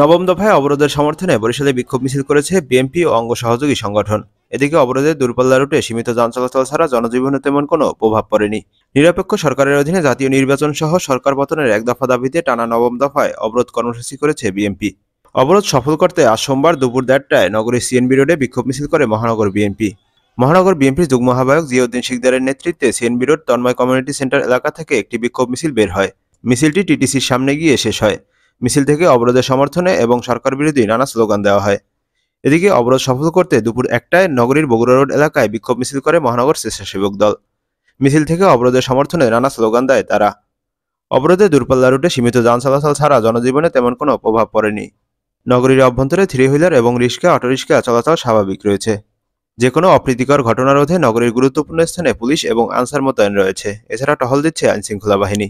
নবম দফায় অবরোধের সমর্থনে বরিশালে বিক্ষোভ মিছিল করেছে বিএনপি ও অঙ্গ সহযোগী সংগঠন এদিকে অবরোধে দূরপাল্লা রুটে সীমিত যান চলাচল ছাড়া জনজীবনে তেমন কোনো প্রভাব পড়েনি নিরপেক্ষ সরকারের অধীনে জাতীয় নির্বাচন সহ সরকার পতনের এক দফা দাবিতে টানা নবম দফায় অবরোধ কর্মসূচি করেছে বিএনপি অবরোধ সফল করতে আজ সোমবার দুপুর দেড়টায় নগরীর সিএনবি রোডে বিক্ষোভ মিছিল করে মহানগর বিএনপি মহানগর বিএনপির যুগ্ম আহ্বায়ক জিয়াউদ্দিন শিকদারের নেতৃত্বে CNB road Tanmoy community centre এলাকা থেকে একটি বিক্ষোভ মিছিল বের হয় মিছিলটি টিটিসির সামনে গিয়ে শেষ হয় মিছিল থেকে অবরোধের সমর্থনে এবং সরকার বিরোধী নানা স্লোগান দেওয়া হয় এদিকে অবরোধ সফল করতে দুপুর একটায় নগরীর বগুড়া রোড এলাকায় বিক্ষোভ মিছিল করে মহানগর স্বেচ্ছাসেবক দল মিছিল থেকে অবরোধের সমর্থনে নানা স্লোগান দেয় তারা অবরোধে দূরপাল্লা রুটে সীমিত যান চলাচল ছাড়া জনজীবনে তেমন কোনো প্রভাব পড়েনি নগরীর অভ্যন্তরে থ্রি হুইলার এবং রিক্সা অটোরিক্সা চলাচল স্বাভাবিক রয়েছে যে কোনো অপ্রীতিকর ঘটনা রোধে নগরীর গুরুত্বপূর্ণ স্থানে পুলিশ এবং আনসার মোতায়েন রয়েছে এছাড়া টহল দিচ্ছে আইনশৃঙ্খলা বাহিনী